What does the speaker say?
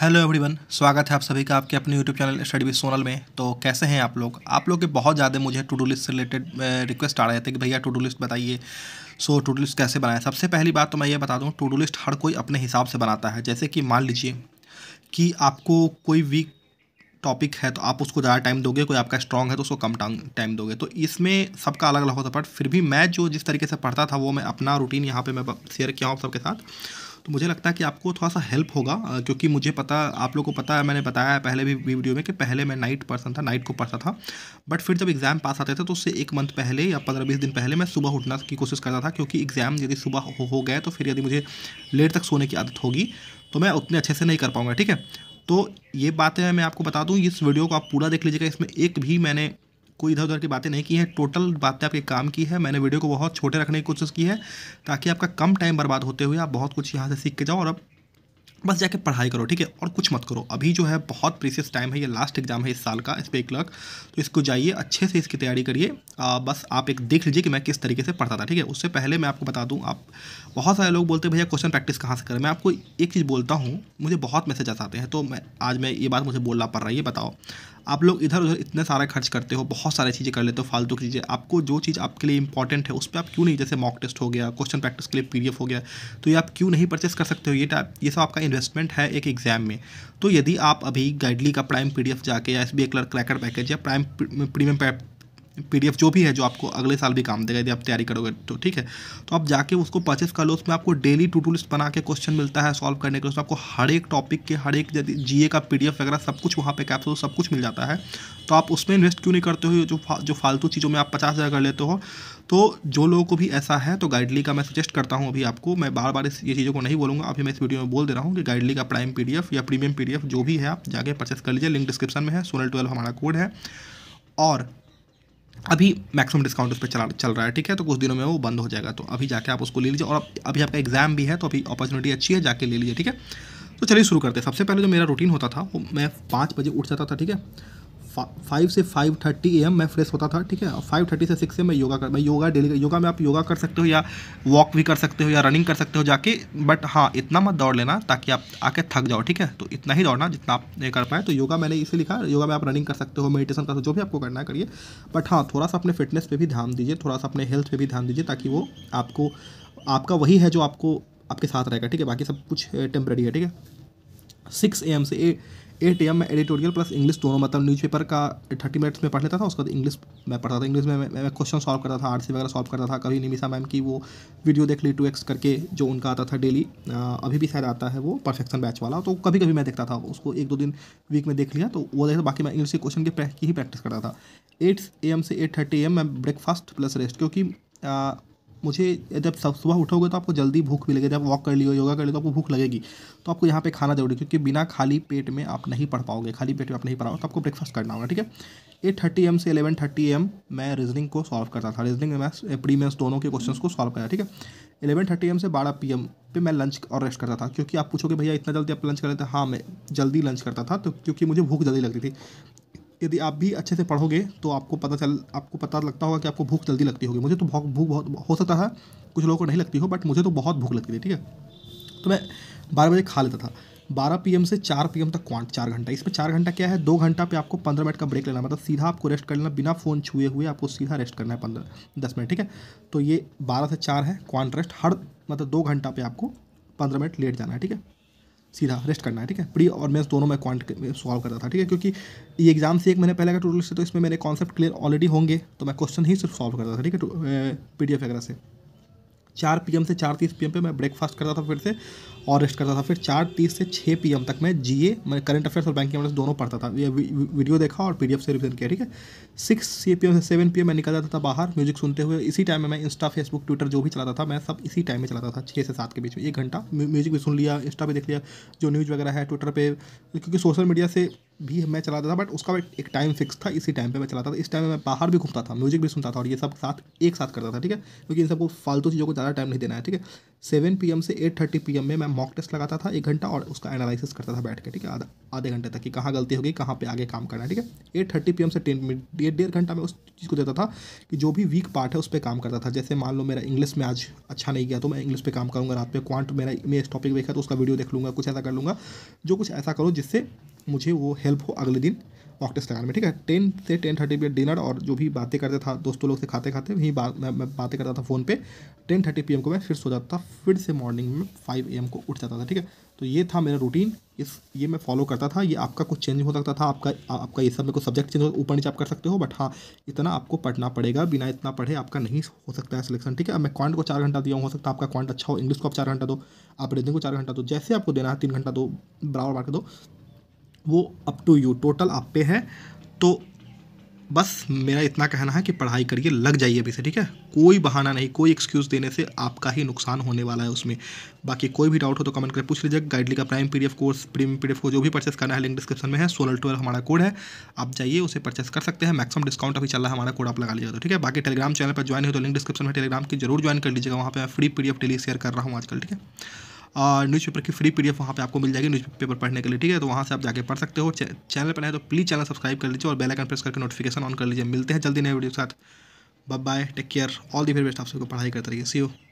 hello everyone स्वागत है आप सभी का आपके अपने YouTube channel study with Sonal में तो कैसे हैं आप लोग आप लोग के बहुत ज़्यादा मुझे टू डू लिस्ट से रिलेटेड रिक्वेस्ट आ रहे थे कि भैया टू डू लिस्ट बताइए सो टू डू लिस्ट कैसे बनाएं सबसे पहली बात तो मैं ये बता दूँ टू डू लिस्ट हर कोई अपने हिसाब से बनाता है जैसे कि मान लीजिए कि आपको कोई वीक टॉपिक है तो आप उसको ज़्यादा टाइम दोगे कोई आपका स्ट्रॉन्ग है तो उसको कम टाइम दोगे तो इसमें सबका अलग अलग होता है बट फिर भी मैं जो जिस तरीके से पढ़ता था वो मैं अपना रूटीन यहाँ पर मैं शेयर किया हूँ आप सबके साथ तो मुझे लगता है कि आपको थोड़ा सा हेल्प होगा क्योंकि मुझे पता आप लोग को पता है मैंने बताया पहले भी वीडियो में कि पहले मैं नाइट पर्सन था नाइट को पढ़ता था बट फिर जब एग्ज़ाम पास आते थे तो उससे एक मंथ पहले या पंद्रह बीस दिन पहले मैं सुबह उठना की कोशिश करता था क्योंकि एग्ज़ाम यदि सुबह हो, हो गए तो फिर यदि मुझे लेट तक सोने की आदत होगी तो मैं उतने अच्छे से नहीं कर पाऊँगा ठीक है तो ये बातें मैं आपको बता दूँ इस वीडियो को आप पूरा देख लीजिएगा इसमें एक भी मैंने कोई इधर उधर की बातें नहीं की है टोटल बातें आपके काम की है मैंने वीडियो को बहुत छोटे रखने की कोशिश की है ताकि आपका कम टाइम बर्बाद होते हुए आप बहुत कुछ यहाँ से सीख के जाओ और अब बस जाके पढ़ाई करो ठीक है और कुछ मत करो अभी जो है बहुत प्रीसियस टाइम है ये लास्ट एग्जाम है इस साल का इस पर एक लग तो इसको जाइए अच्छे से इसकी तैयारी करिए बस आप एक देख लीजिए कि मैं किस तरीके से पढ़ता था ठीक है उससे पहले मैं आपको बता दूँ आप बहुत सारे लोग बोलते हैं भैया क्वेश्चन प्रैक्टिस कहाँ से करें मैं आपको एक चीज़ बोलता हूँ मुझे बहुत मैसेज आते हैं तो मैं आज मैं ये बात मुझे बोलना पड़ रहा है ये बताओ आप लोग इधर उधर इतने सारा खर्च करते हो बहुत सारी चीज़ें कर लेते हो फालतू की चीज़ें आपको जो चीज़ आपके लिए इंपॉर्टेंट है उस पर आप क्यों नहीं जैसे मॉक टेस्ट हो गया क्वेश्चन प्रैक्टिस के लिए पी हो गया तो ये आप क्यों नहीं परचेस कर सकते हो ये टाइप ये सब आपका इन्वेस्टमेंट है एक एग्जाम में तो यदि आप अभी गाइडली का प्राइम पी जाके या S B clerk cracker package या प्राइम प्रीमियम पी जो भी है जो आपको अगले साल भी काम देगा यदि आप तैयारी करोगे तो ठीक है तो आप जाके उसको परचेस कर लो उसमें आपको डेली टू टू लिस्ट बना के क्वेश्चन मिलता है सॉल्व करने के उसमें आपको हर एक टॉपिक के हर एक यदि जी का पी वगैरह सब कुछ वहाँ पर हो सब कुछ मिल जाता है तो आप उसमें इन्वेस्ट क्यों नहीं करते हो जो फा, जो फालतू चीज़ों में आप पचास हज़ार कर लेते हो तो जो लोगों को भी ऐसा है तो गाइडली का मैं सजेस्ट करता हूँ अभी आपको मैं बार बार इस ये चीज़ों को नहीं बोलूँगा अभी मैं इस वीडियो में बोल दे रहा हूँ कि गाइडली का प्राइम पी या प्रीमियम पी जो भी है आप जाके परचेस कर लीजिए लिंक डिस्क्रिप्शन में है सोनल ट्वेल्व हमारा कोड है और अभी मैक्सिमम डिस्काउंट उस पर चला चल रहा है ठीक है तो कुछ दिनों में वो बंद हो जाएगा तो अभी जाके आप उसको ले लीजिए और अभी आपका एग्जाम भी है तो अभी अपॉर्चुनिटी अच्छी है जाके ले लीजिए ठीक है तो चलिए शुरू करते हैं सबसे पहले जो मेरा रूटीन होता था वो मैं पाँच बजे उठ जाता था ठीक है फाइव से फाइव थर्टी ए एम मैं फ्रेश होता था ठीक है और फाइव थर्टी से सिक्स एम मैं योगा कर मैं योगा डेली योगा में आप योगा कर सकते हो या वॉक भी कर सकते हो या रनिंग कर सकते हो जाके बट हाँ इतना मत दौड़ लेना ताकि आप आके थक जाओ ठीक है तो इतना ही दौड़ना जितना आप नहीं कर पाए तो योगा मैंने इसे लिखा योगा में आप रनिंग कर सकते हो मेडिटेशन कर सकते हो जो भी आपको करना है करिए बट हाँ थोड़ा सा अपने फिटनेस पर भी ध्यान दीजिए थोड़ा सा अपने हेल्थ पर भी ध्यान दीजिए ताकि वो आपको आपका वही है जो आपको आपके साथ रहेगा ठीक है बाकी सब कुछ टेम्प्रेरी eh, है ठीक है सिक्स ए से एट ए में एडिटोरियल प्लस इंग्लिश दोनों मतलब न्यूज़पेपर का थर्टी मिनट्स में पढ़ लेता था उसके बाद इंग्लिश मैं पढ़ता था इंग्लिश में मैं क्वेश्चन सॉल्व करता था सी वगैरह सॉल्व करता था कभी निमिषा मैम की वो वीडियो देख ली टू एक्स करके जो उनका आता था डेली अभी भी शायद आता है वो परफेक्शन बैच वाला तो कभी कभी मैं देखता था उसको एक दो दिन वीक में देख लिया तो वो देखता बाकी मैं इंग्लिश के क्वेश्चन की ही प्रैक्टिस करता था एट ए से एट थर्टी ए मैं ब्रेकफास्ट प्लस रेस्ट क्योंकि मुझे जब सुबह उठोगे तो आपको जल्दी भूख मिलेगी जब वॉक कर लियो योगा कर लियो तो आपको भूख लगेगी तो आपको यहाँ पे खाना जरूरी क्योंकि बिना खाली पेट में आप नहीं पढ़ पाओगे खाली पेट में आप नहीं पढ़ाओ तो आपको ब्रेकफास्ट करना होगा ठीक है एट थर्टी एम से एलेवन थर्टी एम मैं रीजनिंग को सॉल्व करता था रीजनिंग मैथ्स प्री मैथ्स दोनों के क्वेश्चन को सॉल्व करा ठीक है एलेवन थर्टी एम से बारह पी एम पे मैं लंच और रेस्ट करता था क्योंकि आप पूछोगे भैया इतना जल्दी आप लंच कर लेते हाँ मैं जल्दी लंच करता था तो क्योंकि मुझे भूख जल्दी लगती थी यदि आप भी अच्छे से पढ़ोगे तो आपको पता चल आपको पता लगता होगा कि आपको भूख जल्दी लगती होगी मुझे तो भूख भूख बहुत हो सकता है कुछ लोगों को नहीं लगती हो बट मुझे तो बहुत भूख लगती थी ठीक है तो मैं बारह बजे खा लेता था बारह पी से चार पी तक क्वांट चार घंटा इसमें चार घंटा क्या है दो घंटा पे आपको पंद्रह मिनट का ब्रेक लेना मतलब सीधा आपको रेस्ट कर लेना बिना फ़ोन छुए हुए आपको सीधा रेस्ट करना है पंद्रह दस मिनट ठीक है तो ये बारह से चार है क्वांट रेस्ट हर मतलब दो घंटा पे आपको पंद्रह मिनट लेट जाना है ठीक है सीधा रेस्ट करना है ठीक है प्री और मैं दोनों में क्वांट सॉल्व करता था ठीक है क्योंकि ये एग्जाम से एक महीने पहले का टोटल से तो इसमें मेरे कॉन्सेप्ट क्लियर ऑलरेडी होंगे तो मैं क्वेश्चन ही सिर्फ सॉल्व करता था ठीक है पी तो, वगैरह से चार पी से चार तीस पीएम पे मैं ब्रेकफास्ट करता था फिर से और रेस्ट करता था फिर चार तीस से छः पी तक मैं जीए मैं करंट अफेयर्स और बैंकिंग अफेयर्स दोनों पढ़ता था ये वीडियो देखा और पीडीएफ से रिविजन किया ठीक है सिक्स सी पी से सेवन पी मैं निकल जाता था बाहर म्यूजिक सुनते हुए इसी टाइम में मैं इंस्टा फेसबुक ट्विटर जो भी चलाता था मैं सब इसी टाइम में चलाता था छः से सात के बीच में एक घंटा म्यूजिक भी सुन लिया इंस्टा पर देख लिया जो न्यूज़ वगैरह है ट्विटर पर क्योंकि सोशल मीडिया से भी मैं चलाता था बट उसका एक टाइम फिक्स था इसी टाइम पे मैं चलाता था इस टाइम में मैं बाहर भी घूमता था म्यूजिक भी सुनता था और ये सब साथ एक साथ करता था ठीक है क्योंकि इन सबको फालतू चीज़ों को ज़्यादा टाइम नहीं देना है ठीक है सेवन पी से एट थर्टी पी में मैं मॉक टेस्ट लगाता था एक घंटा और उसका एनालिसिस करता था बैठ के ठीक है आधा आधे घंटे तक कि कहाँ गलती होगी कहाँ पे आगे काम करना है ठीक है एट थर्टी पी से टेन डेढ़ डेढ़ घंटा मैं उस चीज़ को देता था कि जो भी वीक पार्ट है उस पर काम करता था जैसे मान लो मेरा इंग्लिश में आज अच्छा नहीं गया तो मैं इंग्लिश पर काम करूँगा रात में क्वांट मेरा इस टॉपिक देखा तो उसका वीडियो देख लूँगा कुछ ऐसा कर लूँगा जो कुछ ऐसा करो जिससे मुझे वो हेल्प हो अगले दिन मॉकटेस्ट लगाने में ठीक है टेन से टेन थर्टी पी डिनर और जो भी बातें करते था दोस्तों लोग से खाते खाते वहीं बात मैं, मैं बातें करता था फ़ोन पे टेन थर्टी पी को मैं फिर सो जाता था फिर से मॉर्निंग में फाइव ए को उठ जाता था ठीक है तो ये था मेरा रूटीन इस ये मैं फॉलो करता था ये आपका कुछ चेंज हो सकता था आपका आ, आपका ये सब में कुछ सब्जेक्ट चेंज हो ऊपर नीचे आप कर सकते हो बट हाँ इतना आपको पढ़ना पड़ेगा बिना इतना पढ़े आपका नहीं हो सकता है सिलेक्शन ठीक है अब मैं क्वांट को चार घंटा दिया हूँ हो सकता है आपका क्वांट अच्छा हो इंग्लिश को आप चार घंटा दो आप रीजनिंग को चार घंटा दो जैसे आपको देना है तीन घंटा दो बराबर बांट दो वो अप टू यू टोटल आप पे है तो बस मेरा इतना कहना है कि पढ़ाई करिए लग जाइए अभी से ठीक है कोई बहाना नहीं कोई एक्सक्यूज़ देने से आपका ही नुकसान होने वाला है उसमें बाकी कोई भी डाउट हो तो कमेंट करके पूछ लीजिए गाइडली का prime PDF course premium PDF को जो भी परचेस करना है लिंक डिस्क्रिप्शन में है सोलर ट्वेल्व हमारा कोड है आप जाइए उसे परचेस कर सकते हैं मैक्सिमम डिस्काउंट अभी चल रहा है हमारा कोड आप लगा लीजिए तो ठीक है बाकी टेलीग्राम चैनल पर ज्वाइन हो तो लिंक डिस्क्रिप्शन में टेलीग्राम की जरूर ज्वाइन कर लीजिएगा वहाँ पर मैं फ्री पी डेली शेयर कर रहा हूँ आजकल ठीक है न्यूज़पेपर की फ्री पीडीएफ वहाँ पे आपको मिल जाएगी न्यूज़पेपर पढ़ने के लिए ठीक है तो वहाँ से आप जाके पढ़ सकते हो चैनल पर है तो प्लीज़ चैनल सब्सक्राइब कर लीजिए और बेलाइकन प्रेस करके नोटिफिकेशन ऑन कर लीजिए मिलते हैं जल्दी नए वीडियो के साथ bye take care all the very best आप सबको पढ़ाई करते रहिए सी यू